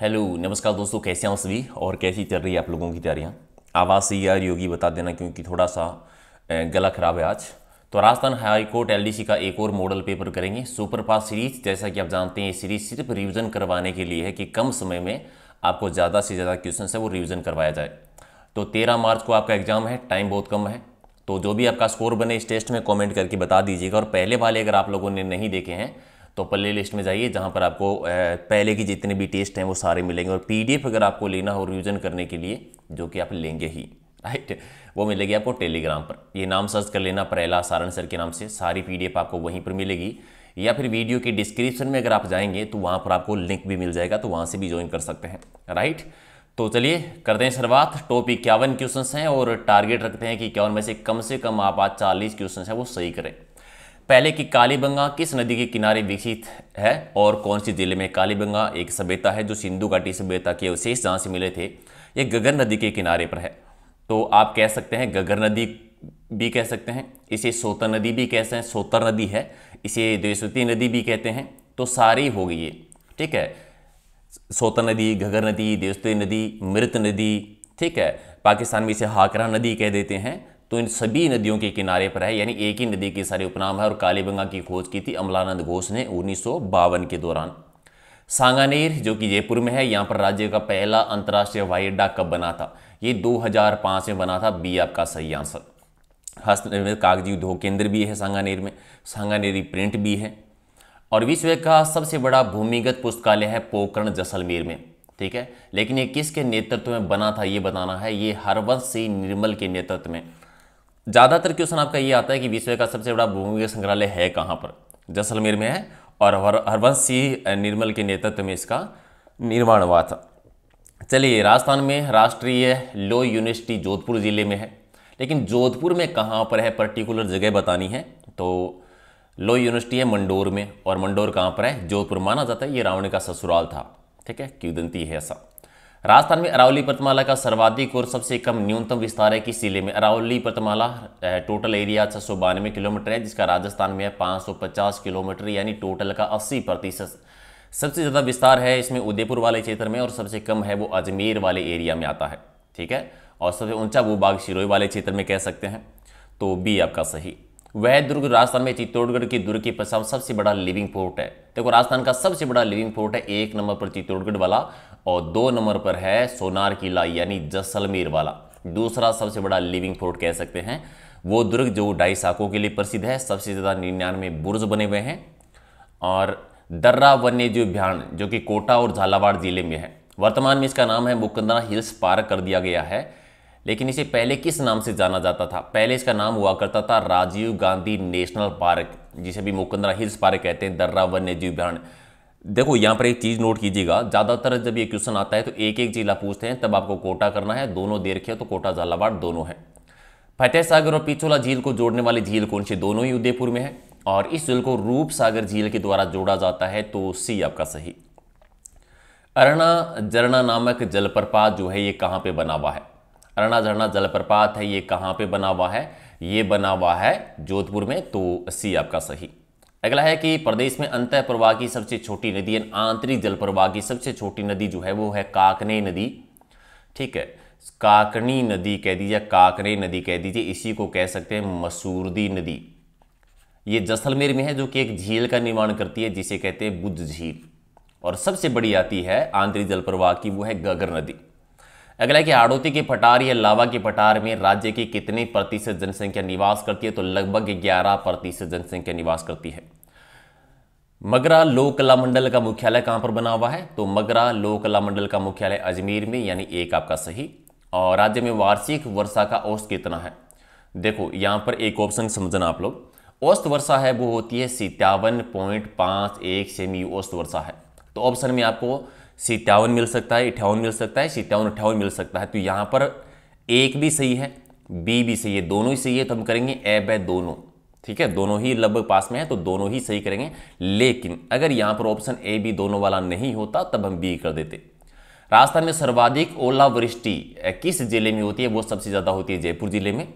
hello नमस्कार दोस्तों कैसे हैं सभी और कैसी चल रही है आप लोगों की तैयारियाँ आवाज़ से यार योगी बता देना क्योंकि थोड़ा सा गला खराब है आज तो राजस्थान हाई कोर्ट एलडीसी का एक और मॉडल पेपर करेंगे सुपर पास सीरीज जैसा कि आप जानते हैं ये सीरीज सिर्फ रिविज़न करवाने के लिए है कि कम समय में आपको ज़्यादा से ज़्यादा क्वेश्चन है वो रिविज़न करवाया जाए तो तेरह मार्च को आपका एग्जाम है टाइम बहुत कम है तो जो भी आपका स्कोर बने इस टेस्ट में कॉमेंट करके बता दीजिएगा और पहले वाले अगर आप लोगों ने नहीं देखे हैं तो प्ले लिस्ट में जाइए जहाँ पर आपको पहले की जितने भी टेस्ट हैं वो सारे मिलेंगे और पी अगर आपको लेना हो रिविज़न करने के लिए जो कि आप लेंगे ही राइट वो मिलेगी आपको टेलीग्राम पर ये नाम सर्च कर लेना परेला सारण सर के नाम से सारी पी आपको वहीं पर मिलेगी या फिर वीडियो के डिस्क्रिप्शन में अगर आप जाएंगे तो वहाँ पर आपको लिंक भी मिल जाएगा तो वहाँ से भी ज्वाइन कर सकते हैं राइट तो चलिए करते हैं शुरुआत टॉप इक्यावन क्वेश्चन हैं और टारगेट रखते हैं कि इक्यावन में से कम से कम आप आज चालीस क्वेश्चन हैं वो सही करें पहले कि कालीबंगा किस नदी के किनारे विकसित है और कौन सी जिले में कालीबंगा एक सभ्यता है जो सिंधु घाटी सभ्यता के अवशेष जहाँ से मिले थे ये गगर नदी के किनारे पर है तो आप कह सकते हैं गगर नदी भी कह सकते हैं इसे सोतर नदी भी कहते हैं सोतर नदी है इसे देवस्वती नदी भी कहते हैं तो सारी हो गई ये ठीक है सोतर नदी घगर नदी देवस्ती नदी मृत नदी ठीक है पाकिस्तान में इसे हाकरा नदी कह देते हैं तो इन सभी नदियों के किनारे पर है यानी एक ही नदी के सारे उपनाम है और कालीबंगा की खोज की थी अमलानंद घोष ने उन्नीस के दौरान सांगानेर जो कि जयपुर में है यहाँ पर राज्य का पहला अंतर्राष्ट्रीय हवाई अड्डा कब बना था ये 2005 में बना था बी आपका सही आंसर हस्तनिर्मित कागजी उद्योग केंद्र भी है सांगानेर में सांगानेरी प्रिंट भी है और विश्व का सबसे बड़ा भूमिगत पुस्तकालय है पोकरण जैसलमेर में ठीक है लेकिन ये किसके नेतृत्व में बना था ये बताना है ये हरवंश सिंह निर्मल के नेतृत्व में ज़्यादातर क्वेश्चन आपका ये आता है कि विश्व का सबसे बड़ा भूमिगत संग्रहालय है कहाँ पर जैसलमेर में है और हरवंश सिंह निर्मल के नेतृत्व में इसका निर्माण हुआ था चलिए राजस्थान में राष्ट्रीय लो यूनिवर्सिटी जोधपुर ज़िले में है लेकिन जोधपुर में कहाँ पर है पर्टिकुलर जगह बतानी है तो लो यूनिवर्सिटी है मंडोर में और मंडोर कहाँ पर है जोधपुर माना जाता है ये रावण का ससुराल था ठीक है क्यूदंती है ऐसा राजस्थान में अरावली प्रतिमाला का सर्वाधिक और सबसे कम न्यूनतम विस्तार है किस जिले में अरावली प्रतिमाला टोटल एरिया छः सौ बानवे किलोमीटर है जिसका राजस्थान में है 550 किलोमीटर यानी टोटल का 80 प्रतिशत सबसे ज़्यादा विस्तार है इसमें उदयपुर वाले क्षेत्र में और सबसे कम है वो अजमेर वाले एरिया में आता है ठीक है और सबसे ऊंचा वो बाग शिरोई वाले क्षेत्र में कह सकते हैं तो बी आपका सही वह दुर्ग राजस्थान में चित्तौड़गढ़ की दुर्ग के पश्चात सबसे बड़ा लिविंग फोर्ट है देखो राजस्थान का सबसे बड़ा लिविंग फोर्ट है एक नंबर पर चित्तौड़गढ़ वाला और दो नंबर पर है सोनार किला यानी जैसलमेर वाला दूसरा सबसे बड़ा लिविंग फोर्ट कह सकते हैं वो दुर्ग जो ढाई साकों के लिए प्रसिद्ध है सबसे ज़्यादा निन्यानवे बुर्ज बने हुए हैं और दर्रा वन्य जीव अभियान जो कि कोटा और झालावाड़ जिले में है वर्तमान में इसका नाम है मुकंदरा हिल्स पार्क कर दिया गया है लेकिन इसे पहले किस नाम से जाना जाता था पहले इसका नाम हुआ करता था राजीव गांधी नेशनल पार्क जिसे भी मुकंदरा हिल्स पार्क कहते हैं दर्रा वन्य जीव अभियान देखो यहाँ पर एक चीज़ नोट कीजिएगा ज़्यादातर जब ये क्वेश्चन आता है तो एक एक जिला पूछते हैं तब आपको कोटा करना है दोनों देर रखे तो कोटा झालावाड़ दोनों है फतेह सागर और पिछोला झील को जोड़ने वाली झील कौन सी दोनों ही उदयपुर में है और इस झील को रूप सागर झील के द्वारा जोड़ा जाता है तो सी आपका सही अरणा झरना नामक जलप्रपात जो है ये कहाँ पे बना हुआ है अरणा झरना जलप्रपात है ये कहाँ पे बना हुआ है ये बना हुआ है जोधपुर में तो सी आपका सही अगला है कि प्रदेश में अंत प्रवाह की सबसे छोटी नदी एंड आंतरिक जल प्रवाह की सबसे छोटी नदी जो है वो है काकने नदी ठीक है काकनी नदी कह दीजिए काकने नदी कह दीजिए इसी को कह सकते हैं मसूरदी नदी ये जैसलमेर में है जो कि एक झील का निर्माण करती है जिसे कहते हैं बुद्ध झील और सबसे बड़ी आती है आंतरिक जल प्रवाह की वो है गगर नदी अगला कि हाड़ौती की पठार या लावा की पठार में राज्य की कितनी प्रतिशत जनसंख्या निवास करती है तो लगभग ग्यारह प्रतिशत जनसंख्या निवास करती है मगरा लोकला कला मंडल का मुख्यालय कहां पर बना हुआ है तो मगरा लोकला कला मंडल का मुख्यालय अजमेर में यानी एक आपका सही और राज्य में वार्षिक वर्षा का औसत कितना है देखो यहां पर एक ऑप्शन समझना आप लोग औसत वर्षा है वो होती है सितावन पॉइंट पांच एक सेमी औसत वर्षा है तो ऑप्शन में आपको सितावन मिल सकता है अठावन मिल सकता है सितावन अट्ठावन मिल सकता है तो यहाँ पर एक भी सही है बी भी सही है दोनों ही सही है तो हम करेंगे ए बाय दोनों ठीक है दोनों ही लगभग पास में है तो दोनों ही सही करेंगे लेकिन अगर यहाँ पर ऑप्शन ए बी दोनों वाला नहीं होता तब हम बी कर देते राजस्थान में सर्वाधिक ओलावृष्टि किस जिले में होती है वो सबसे ज़्यादा होती है जयपुर जिले में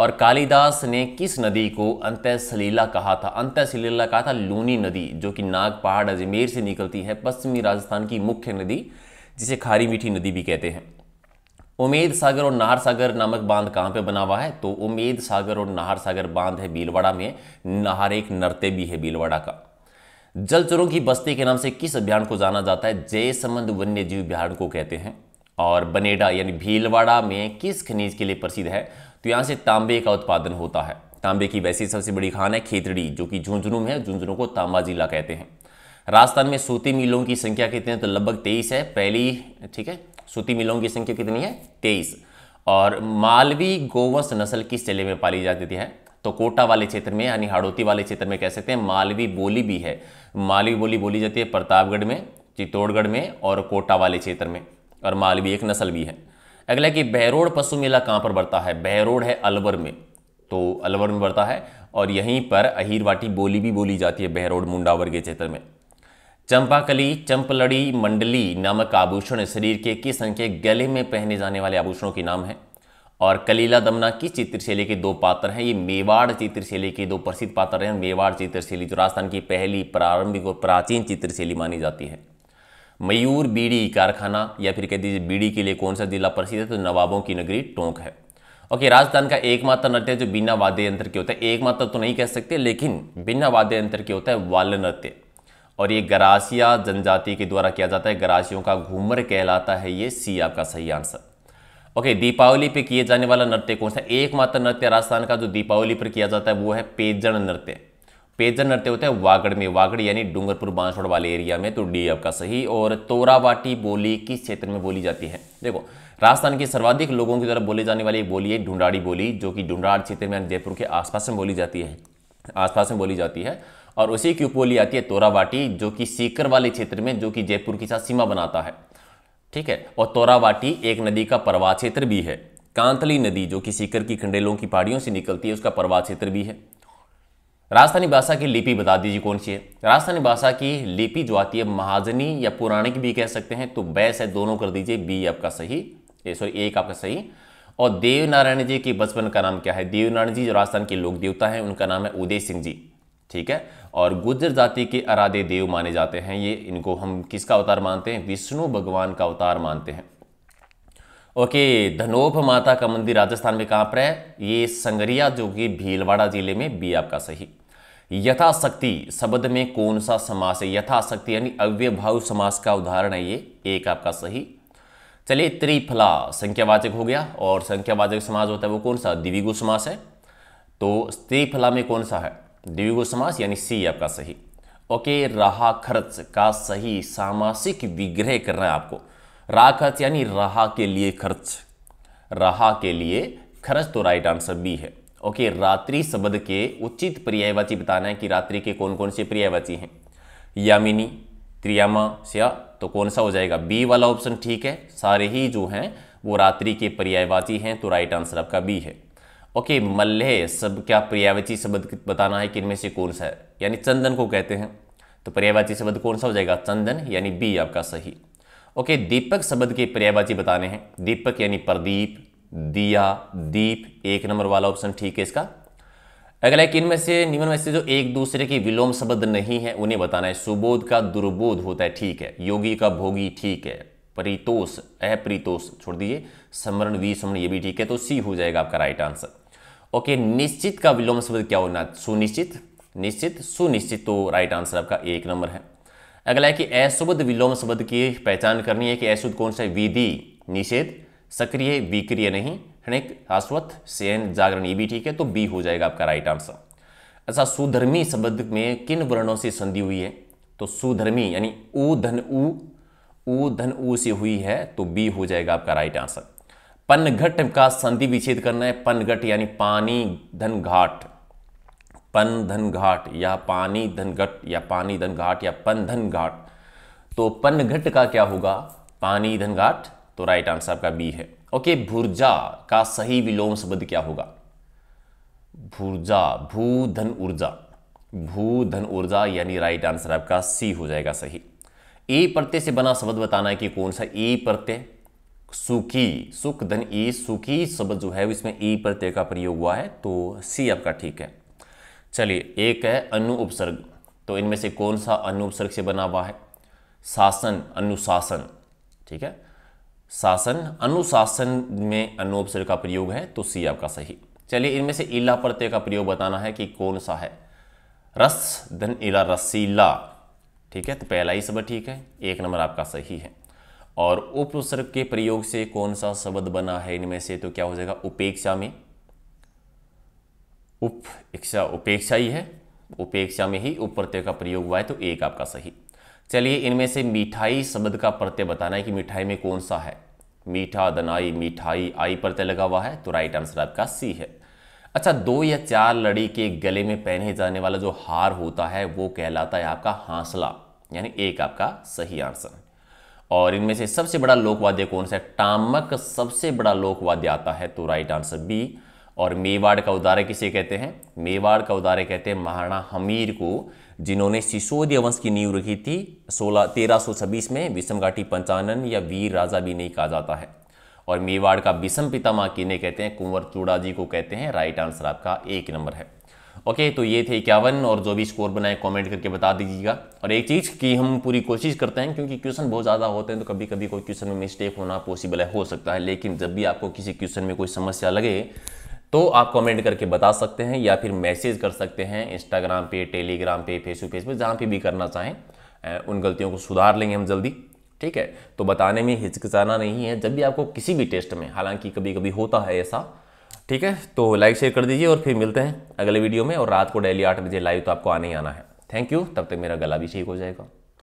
और कालिदास ने किस नदी को अंत सलीला कहा था अंत सलीला कहा था लूनी नदी जो कि नाग पहाड़ अजमेर से निकलती है पश्चिमी राजस्थान की मुख्य नदी जिसे खारी मीठी नदी भी कहते हैं उमेद सागर और नाहर सागर नामक बांध कहाँ पे बना हुआ है तो उमेद सागर और नाहर सागर बांध है भीलवाड़ा में नाहर एक नरते भी है भीलवाड़ा का जलचरों की बस्ती के नाम से किस अभियान को जाना जाता है जय संबंध वन्य जीव अभियान को कहते हैं और बनेडा यानी भीलवाड़ा में किस खनिज के लिए प्रसिद्ध है तो यहाँ से तांबे का उत्पादन होता है तांबे की वैसी सबसे बड़ी खान है खेतड़ी जो कि झुंझुनू में है झुंझुनू को तांबा जिला कहते हैं राजस्थान में सूती मिलों की संख्या कितनी है तो लगभग तेईस है पहली ठीक है सूती मिलों की संख्या कितनी है तेईस और मालवी गोवंश नस्ल किस जिले में पाली जाती है तो कोटा वाले क्षेत्र में यानी हाड़ोती वाले क्षेत्र में कह सकते हैं मालवी बोली भी है मालवी बोली बोली जाती है प्रतापगढ़ में चित्तौड़गढ़ में और कोटा वाले क्षेत्र में और मालवी एक नस्ल भी है अगला कि बहरोड पशु मेला कहाँ पर बढ़ता है बहरोड है अलवर में तो अलवर में बढ़ता है और यहीं पर अहिरवाटी बोली भी बोली जाती है बहरोड मुंडावर के क्षेत्र में चंपाकली चंपलड़ी मंडली नामक आभूषण शरीर के किस अंक के गले में पहने जाने वाले आभूषणों के नाम है और कलीला दमना किस चित्रशैली के दो पात्र हैं ये मेवाड़ चित्रशैली के दो प्रसिद्ध पात्र हैं मेवाड़ चित्रशैली जो राजस्थान की पहली प्रारंभिक और प्राचीन चित्रशैली मानी जाती है मयूर बीड़ी कारखाना या फिर कह दीजिए बीड़ी के लिए कौन सा जिला प्रसिद्ध है तो नवाबों की नगरी टोंक है ओके राजस्थान का एकमात्र नृत्य जो बिना वाद्य यंत्र के होता है एकमात्र तो नहीं कह सकते लेकिन बिना वाद्य यंत्र के होता है वाल नृत्य और ये गरासिया जनजाति के द्वारा किया जाता है गरासियों का घूमर कहलाता है ये सी आपका सही आंसर ओके okay, दीपावली पे किए जाने वाला नृत्य कौन सा एकमात्र नृत्य राजस्थान का जो दीपावली पर किया जाता है वो है पेजन नृत्य पेजर नृत्य होता है वागड़ में वागड़ यानी डूंगरपुर बांसवाड़ वाले एरिया में तो डी आपका सही और तोरावाटी बोली किस क्षेत्र में बोली जाती है देखो राजस्थान के सर्वाधिक लोगों की तरफ बोले जाने वाली बोली है ढूंढाड़ी बोली जो कि ढूंढाड़ क्षेत्र में जयपुर के आसपास में बोली जाती है आसपास में बोली जाती है और उसी की उपबोली आती है तोरावाटी जो कि सीकर वाले क्षेत्र में जो कि जयपुर के साथ सीमा बनाता है ठीक है और तोरावाटी एक नदी का प्रवाह क्षेत्र भी है कांतली नदी जो कि सीकर की खंडेलों की पहाड़ियों से निकलती है उसका प्रवाह क्षेत्र भी है राजस्थानी भाषा की लिपि बता दीजिए कौन सी है राजस्थानी भाषा की लिपि जो आती है महाजनी या पुराणिक भी कह सकते हैं तो बैस है दोनों कर दीजिए बी आपका सही सॉरी एक आपका सही और देवनारायण जी के बचपन का नाम क्या है देवनारायण जी जो राजस्थान के लोक देवता हैं उनका नाम है उदय सिंह जी ठीक है और गुजर जाति के आराध्य देव माने जाते हैं ये इनको हम किसका अवतार मानते हैं विष्णु भगवान का अवतार मानते हैं ओके धनोप माता का मंदिर राजस्थान में कहाँ पर है ये संगरिया जो कि भीलवाड़ा जिले में बी आपका सही यथाशक्ति शब्द में कौन सा समास है यथाशक्ति यानी अव्यभाव समास का उदाहरण है ये एक आपका सही चलिए त्रिफला संख्यावाचक हो गया और संख्यावाचक समास होता है वो कौन सा दिविगु समास है तो त्रिफला में कौन सा है दिविगु समास यानी सी आपका सही ओके रहा खर्च का सही सामासिक विग्रह करना है आपको राह खर्च यानी रहा के लिए खर्च रहा के लिए खर्च तो राइट आंसर बी है ओके रात्रि शब्द के उचित पर्यायवाची बताना है कि रात्रि के कौन कौन से पर्यायवाची हैं यामिनी त्रियामा श्या तो कौन सा हो जाएगा बी वाला ऑप्शन ठीक है सारे ही जो हैं वो रात्रि के पर्यायवाची हैं तो राइट आंसर आपका बी है ओके मल्ले सब क्या पर्यायवाची शब्द बताना है कि इनमें से कौन सा है यानी चंदन को कहते हैं तो पर्यायवाची शब्द कौन सा हो जाएगा चंदन यानी बी आपका सही ओके दीपक शब्द के पर्यायवाची बताने हैं दीपक यानी प्रदीप दिया दीप एक नंबर वाला ऑप्शन ठीक है इसका अगला किन में से निम्न में से जो एक दूसरे की विलोम शब्द नहीं है उन्हें बताना है सुबोध का दुर्बोध होता है ठीक है योगी का भोगी ठीक है परितोष अप्रितोष छोड़ दीजिए समरण वी समरण ये भी ठीक है तो सी हो जाएगा आपका राइट आंसर ओके निश्चित का विलोम शब्द क्या होना सुनिश्चित निश्चित सुनिश्चित तो राइट आंसर आपका एक नंबर है अगला है कि अशुभ विलोम शब्द की पहचान करनी है कि अशुद्ध कौन सा विधि निषेध सक्रिय विक्रिय नहीं हणेक शाश्वत सेन जागरण ये भी ठीक है तो बी हो जाएगा आपका राइट आंसर अच्छा सुधर्मी शब्द में किन वर्णों से संधि हुई है तो सुधर्मी यानी ऊ धन उ ऊ धन ऊ से हुई है तो बी हो जाएगा आपका राइट आंसर पनघट का संधि विच्छेद करना है पनघट यानी पानी धन घाट पन धन घाट या पानी धन घट या पानी धन घाट या पन धन घाट तो पनघट का क्या होगा पानी धन घाट तो राइट आंसर आपका बी है ओके भुर्जा का सही विलोम शब्द क्या होगा भुर्जा भूधन ऊर्जा भू धन ऊर्जा यानी राइट आंसर आपका सी हो जाएगा सही ए प्रत्यय से बना शब्द बताना है कि कौन सा ए प्रत्यय सुखी सुख धन ई सुखी शब्द जो है इसमें ई प्रत्यय का प्रयोग हुआ है तो सी आपका ठीक है चलिए एक है अनु उपसर्ग तो इनमें से कौन सा अनु उपसर्ग से बना हुआ है शासन अनुशासन ठीक है शासन अनुशासन में अनुपसर का प्रयोग है तो सी आपका सही चलिए इनमें से इला प्रत्यय का प्रयोग बताना है कि कौन सा है रस धन इला रसीला ठीक है तो पहला ही शब्द ठीक है एक नंबर आपका सही है और उपसर्ग के प्रयोग से कौन सा शब्द बना है इनमें से तो क्या हो जाएगा उपेक्षा में उपेक्षा उपेक्षा ही है उपेक्षा में ही उप प्रत्यय का प्रयोग हुआ है तो एक आपका सही चलिए इनमें से मिठाई शब्द का प्रत्यय बताना है कि मिठाई में कौन सा है मीठा दनाई मिठाई आई प्रत्यय लगा हुआ है तो राइट आंसर आपका सी है अच्छा दो या चार लड़ी के गले में पहने जाने वाला जो हार होता है वो कहलाता है आपका हांसला यानी एक आपका सही आंसर और इनमें से सबसे बड़ा लोकवाद्य कौन सा है टामक सबसे बड़ा लोकवाद्य आता है तो राइट आंसर बी और मेवाड़ का उदाहरण किसे कहते हैं मेवाड़ का उदाहरण कहते हैं महाराणा हमीर को जिन्होंने सिसोदिया वंश की नींव रखी थी सोलह तेरह सौ छब्बीस में विषम घाटी पंचानन या वीर राजा भी नहीं कहा जाता है और मेवाड़ का विषम पितामह किन्हें कहते हैं कुंवर चूड़ा जी को कहते हैं राइट आंसर आपका एक नंबर है ओके तो ये थे इक्यावन और जो भी स्कोर बनाए कमेंट करके बता दीजिएगा और एक चीज़ की हम पूरी कोशिश करते हैं क्योंकि क्वेश्चन बहुत ज़्यादा होते हैं तो कभी कभी कोई क्वेश्चन में मिस्टेक होना पॉसिबल है हो सकता है लेकिन जब भी आपको किसी क्वेश्चन में कोई समस्या लगे तो आप कमेंट करके बता सकते हैं या फिर मैसेज कर सकते हैं इंस्टाग्राम पे टेलीग्राम पे फेसबुक पेज पे जहाँ पे भी करना चाहें उन गलतियों को सुधार लेंगे हम जल्दी ठीक है तो बताने में हिचकिचाना नहीं है जब भी आपको किसी भी टेस्ट में हालांकि कभी कभी होता है ऐसा ठीक है तो लाइक शेयर कर दीजिए और फिर मिलते हैं अगले वीडियो में और रात को डेली आठ बजे लाइव तो आपको आने ही आना है थैंक यू तब तक मेरा गला भी ठीक हो जाएगा